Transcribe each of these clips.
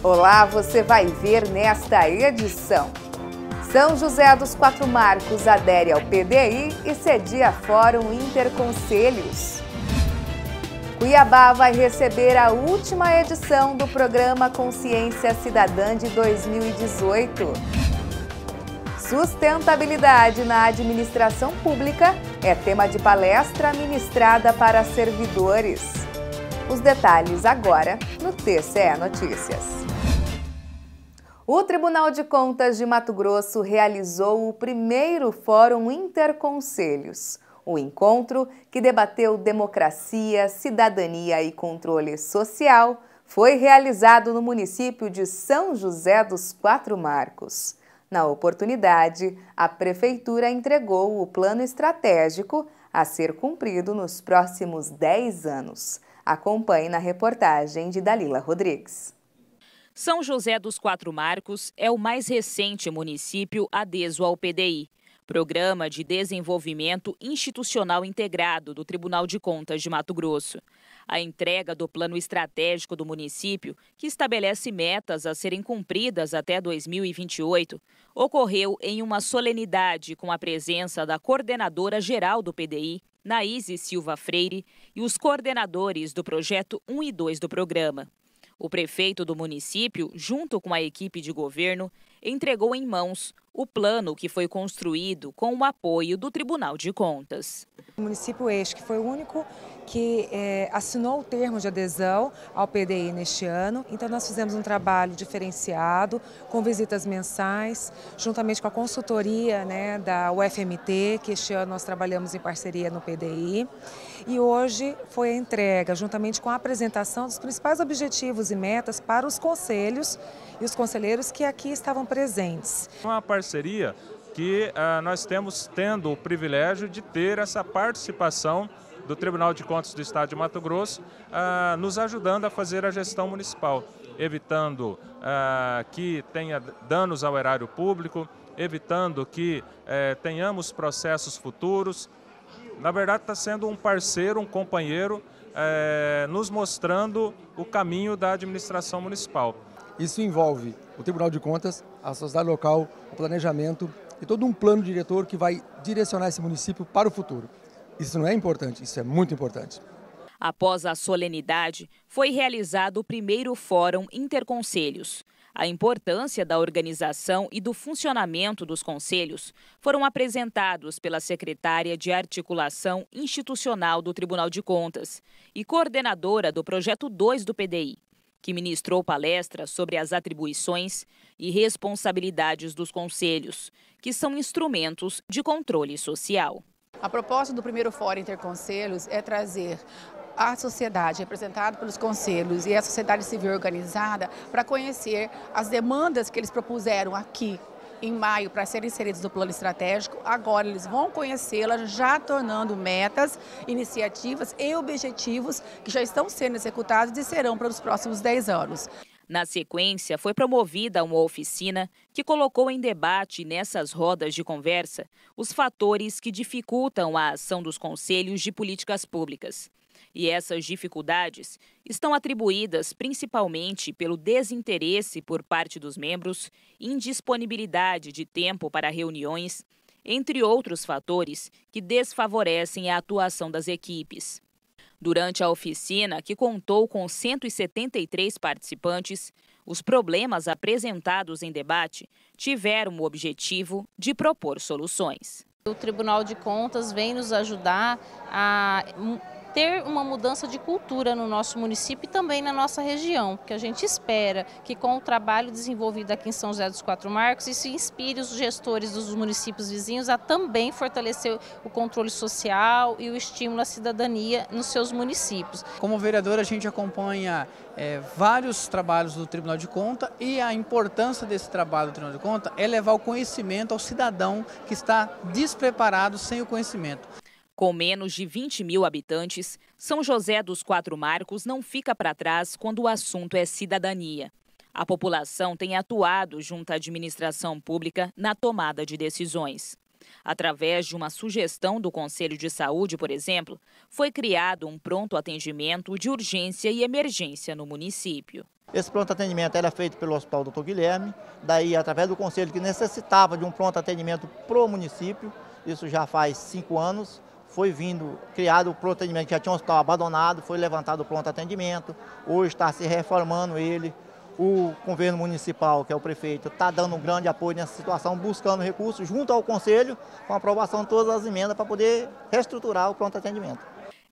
Olá, você vai ver nesta edição. São José dos Quatro Marcos adere ao PDI e cedia Fórum Interconselhos. Cuiabá vai receber a última edição do programa Consciência Cidadã de 2018. Sustentabilidade na administração pública é tema de palestra ministrada para servidores. Os detalhes agora no TCE Notícias. O Tribunal de Contas de Mato Grosso realizou o primeiro Fórum Interconselhos. O encontro, que debateu democracia, cidadania e controle social, foi realizado no município de São José dos Quatro Marcos. Na oportunidade, a Prefeitura entregou o plano estratégico a ser cumprido nos próximos 10 anos. Acompanhe na reportagem de Dalila Rodrigues. São José dos Quatro Marcos é o mais recente município adeso ao PDI, Programa de Desenvolvimento Institucional Integrado do Tribunal de Contas de Mato Grosso. A entrega do plano estratégico do município, que estabelece metas a serem cumpridas até 2028, ocorreu em uma solenidade com a presença da coordenadora geral do PDI, Naíse Silva Freire, e os coordenadores do projeto 1 e 2 do programa. O prefeito do município, junto com a equipe de governo, entregou em mãos o plano que foi construído com o apoio do Tribunal de Contas. O município Eixo, que foi o único que é, assinou o termo de adesão ao PDI neste ano, então nós fizemos um trabalho diferenciado, com visitas mensais, juntamente com a consultoria né, da UFMT, que este ano nós trabalhamos em parceria no PDI. E hoje foi a entrega, juntamente com a apresentação dos principais objetivos e metas para os conselhos e os conselheiros que aqui estavam presentes. É uma parceria que ah, nós temos tendo o privilégio de ter essa participação do Tribunal de Contas do Estado de Mato Grosso, ah, nos ajudando a fazer a gestão municipal, evitando ah, que tenha danos ao erário público, evitando que eh, tenhamos processos futuros. Na verdade, está sendo um parceiro, um companheiro, eh, nos mostrando o caminho da administração municipal. Isso envolve o Tribunal de Contas, a sociedade local, o planejamento e todo um plano diretor que vai direcionar esse município para o futuro. Isso não é importante, isso é muito importante. Após a solenidade, foi realizado o primeiro Fórum Interconselhos. A importância da organização e do funcionamento dos conselhos foram apresentados pela secretária de Articulação Institucional do Tribunal de Contas e coordenadora do Projeto 2 do PDI, que ministrou palestra sobre as atribuições e responsabilidades dos conselhos, que são instrumentos de controle social. A proposta do primeiro Fórum Interconselhos é trazer a sociedade representada pelos conselhos e a sociedade civil organizada para conhecer as demandas que eles propuseram aqui em maio para serem inseridos no plano estratégico. Agora eles vão conhecê-las, já tornando metas, iniciativas e objetivos que já estão sendo executados e serão para os próximos 10 anos. Na sequência, foi promovida uma oficina que colocou em debate, nessas rodas de conversa, os fatores que dificultam a ação dos conselhos de políticas públicas. E essas dificuldades estão atribuídas principalmente pelo desinteresse por parte dos membros, indisponibilidade de tempo para reuniões, entre outros fatores que desfavorecem a atuação das equipes. Durante a oficina, que contou com 173 participantes, os problemas apresentados em debate tiveram o objetivo de propor soluções. O Tribunal de Contas vem nos ajudar a ter uma mudança de cultura no nosso município e também na nossa região, porque a gente espera que com o trabalho desenvolvido aqui em São José dos Quatro Marcos, isso inspire os gestores dos municípios vizinhos a também fortalecer o controle social e o estímulo à cidadania nos seus municípios. Como vereador, a gente acompanha é, vários trabalhos do Tribunal de Conta e a importância desse trabalho do Tribunal de Conta é levar o conhecimento ao cidadão que está despreparado sem o conhecimento. Com menos de 20 mil habitantes, São José dos Quatro Marcos não fica para trás quando o assunto é cidadania. A população tem atuado junto à administração pública na tomada de decisões. Através de uma sugestão do Conselho de Saúde, por exemplo, foi criado um pronto atendimento de urgência e emergência no município. Esse pronto atendimento era é feito pelo Hospital Dr. Guilherme, daí através do conselho que necessitava de um pronto atendimento para o município, isso já faz cinco anos, foi vindo, criado o pronto atendimento, que já tinha um hospital abandonado, foi levantado o pronto atendimento, hoje está se reformando ele. O governo municipal, que é o prefeito, está dando um grande apoio nessa situação, buscando recursos junto ao conselho, com aprovação de todas as emendas para poder reestruturar o pronto atendimento.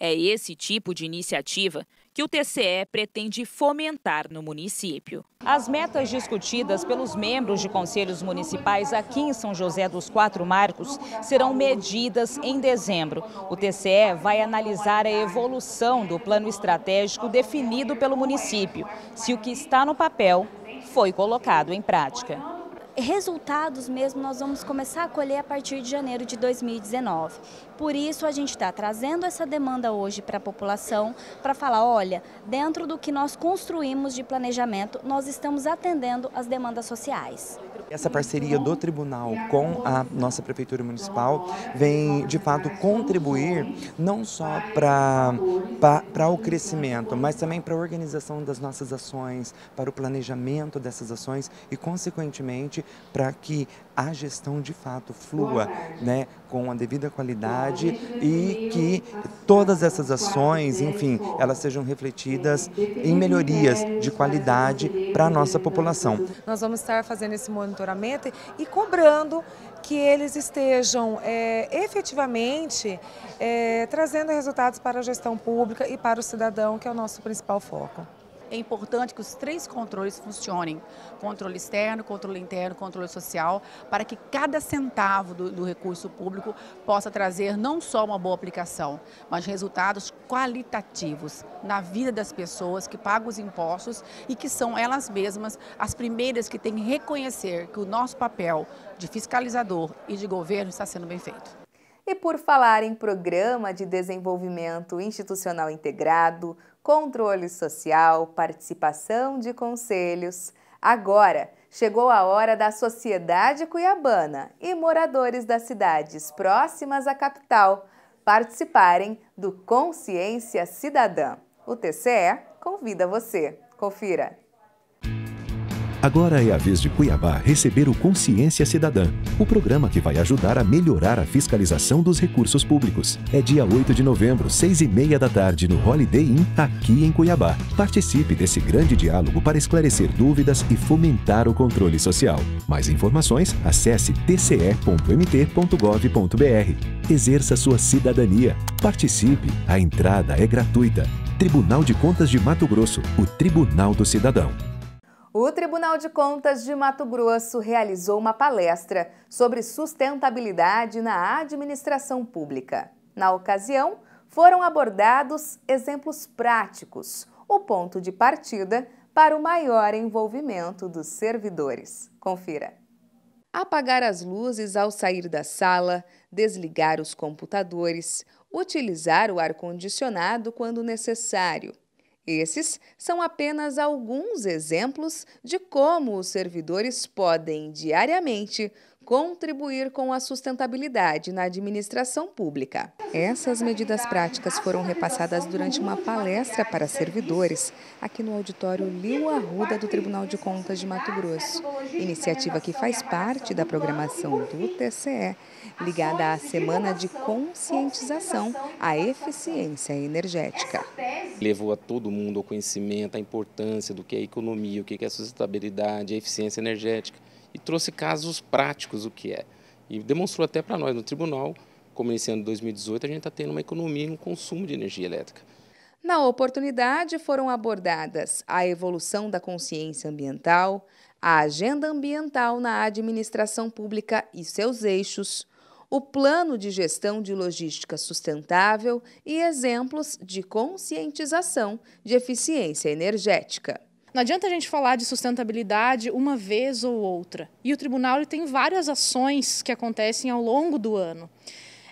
É esse tipo de iniciativa que o TCE pretende fomentar no município. As metas discutidas pelos membros de conselhos municipais aqui em São José dos Quatro Marcos serão medidas em dezembro. O TCE vai analisar a evolução do plano estratégico definido pelo município, se o que está no papel foi colocado em prática resultados mesmo nós vamos começar a colher a partir de janeiro de 2019. Por isso a gente está trazendo essa demanda hoje para a população para falar, olha, dentro do que nós construímos de planejamento, nós estamos atendendo as demandas sociais. Essa parceria do tribunal com a nossa prefeitura municipal vem, de fato, contribuir não só para o crescimento, mas também para a organização das nossas ações, para o planejamento dessas ações e, consequentemente, para que a gestão de fato flua né, com a devida qualidade e que todas essas ações, enfim, elas sejam refletidas em melhorias de qualidade para a nossa população. Nós vamos estar fazendo esse monitoramento monitoramento e cobrando que eles estejam é, efetivamente é, trazendo resultados para a gestão pública e para o cidadão, que é o nosso principal foco é importante que os três controles funcionem: controle externo, controle interno, controle social, para que cada centavo do, do, recurso público possa trazer não só uma boa aplicação, mas resultados qualitativos na vida das pessoas que pagam os impostos e que são elas mesmas as primeiras que têm que reconhecer que o nosso papel de fiscalizador e de governo está sendo bem feito. E por falar em Programa de Desenvolvimento Institucional Integrado, controle social, participação de conselhos. Agora chegou a hora da Sociedade Cuiabana e moradores das cidades próximas à capital participarem do Consciência Cidadã. O TCE convida você. Confira! Agora é a vez de Cuiabá receber o Consciência Cidadã, o programa que vai ajudar a melhorar a fiscalização dos recursos públicos. É dia 8 de novembro, 6 e meia da tarde, no Holiday Inn, aqui em Cuiabá. Participe desse grande diálogo para esclarecer dúvidas e fomentar o controle social. Mais informações, acesse tce.mt.gov.br. Exerça sua cidadania. Participe, a entrada é gratuita. Tribunal de Contas de Mato Grosso, o Tribunal do Cidadão. O Tribunal de Contas de Mato Grosso realizou uma palestra sobre sustentabilidade na administração pública. Na ocasião, foram abordados exemplos práticos, o ponto de partida para o maior envolvimento dos servidores. Confira. Apagar as luzes ao sair da sala, desligar os computadores, utilizar o ar-condicionado quando necessário esses são apenas alguns exemplos de como os servidores podem, diariamente, contribuir com a sustentabilidade na administração pública. Essas medidas práticas foram repassadas durante uma palestra para servidores aqui no auditório Lio Arruda do Tribunal de Contas de Mato Grosso, iniciativa que faz parte da programação do TCE, ligada à Semana de Conscientização à Eficiência Energética. Levou a todo mundo ao conhecimento, a importância do que é economia, o que é sustentabilidade, a eficiência energética e trouxe casos práticos o que é. E demonstrou até para nós no tribunal, como nesse ano de 2018, a gente está tendo uma economia no um consumo de energia elétrica. Na oportunidade foram abordadas a evolução da consciência ambiental, a agenda ambiental na administração pública e seus eixos, o plano de gestão de logística sustentável e exemplos de conscientização de eficiência energética. Não adianta a gente falar de sustentabilidade uma vez ou outra. E o tribunal ele tem várias ações que acontecem ao longo do ano.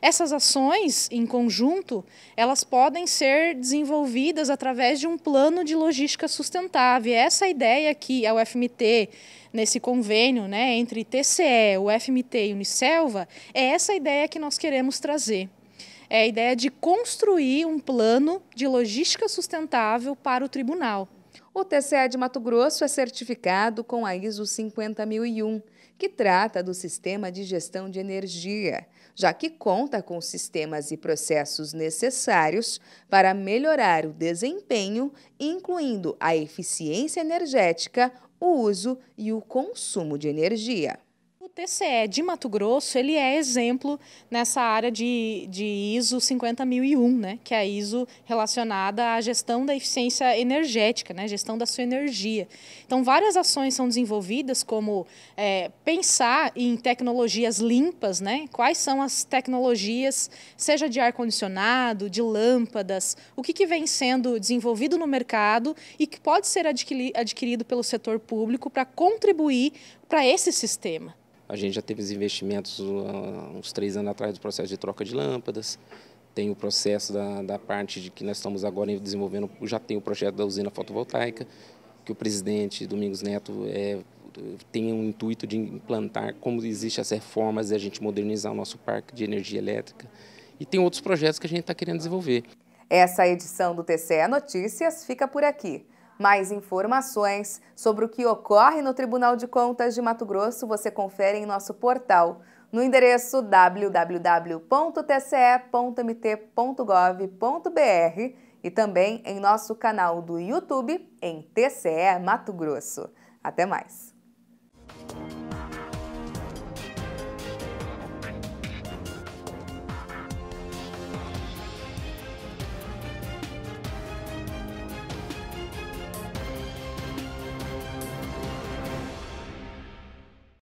Essas ações, em conjunto, elas podem ser desenvolvidas através de um plano de logística sustentável. Essa ideia que a UFMT, nesse convênio né, entre TCE, UFMT e Uniselva, é essa ideia que nós queremos trazer. É a ideia de construir um plano de logística sustentável para o tribunal. O TCE de Mato Grosso é certificado com a ISO 50001, que trata do sistema de gestão de energia, já que conta com sistemas e processos necessários para melhorar o desempenho, incluindo a eficiência energética, o uso e o consumo de energia. TCE de Mato Grosso, ele é exemplo nessa área de, de ISO 50001, né, que é a ISO relacionada à gestão da eficiência energética, né, gestão da sua energia. Então, várias ações são desenvolvidas, como é, pensar em tecnologias limpas, né, quais são as tecnologias, seja de ar-condicionado, de lâmpadas, o que, que vem sendo desenvolvido no mercado e que pode ser adquirido pelo setor público para contribuir para esse sistema. A gente já teve os investimentos uh, uns três anos atrás do processo de troca de lâmpadas, tem o processo da, da parte de que nós estamos agora desenvolvendo, já tem o projeto da usina fotovoltaica, que o presidente Domingos Neto é, tem um intuito de implantar, como existem as reformas e a gente modernizar o nosso parque de energia elétrica. E tem outros projetos que a gente está querendo desenvolver. Essa edição do TCE Notícias fica por aqui. Mais informações sobre o que ocorre no Tribunal de Contas de Mato Grosso você confere em nosso portal no endereço www.tce.mt.gov.br e também em nosso canal do YouTube em TCE Mato Grosso. Até mais!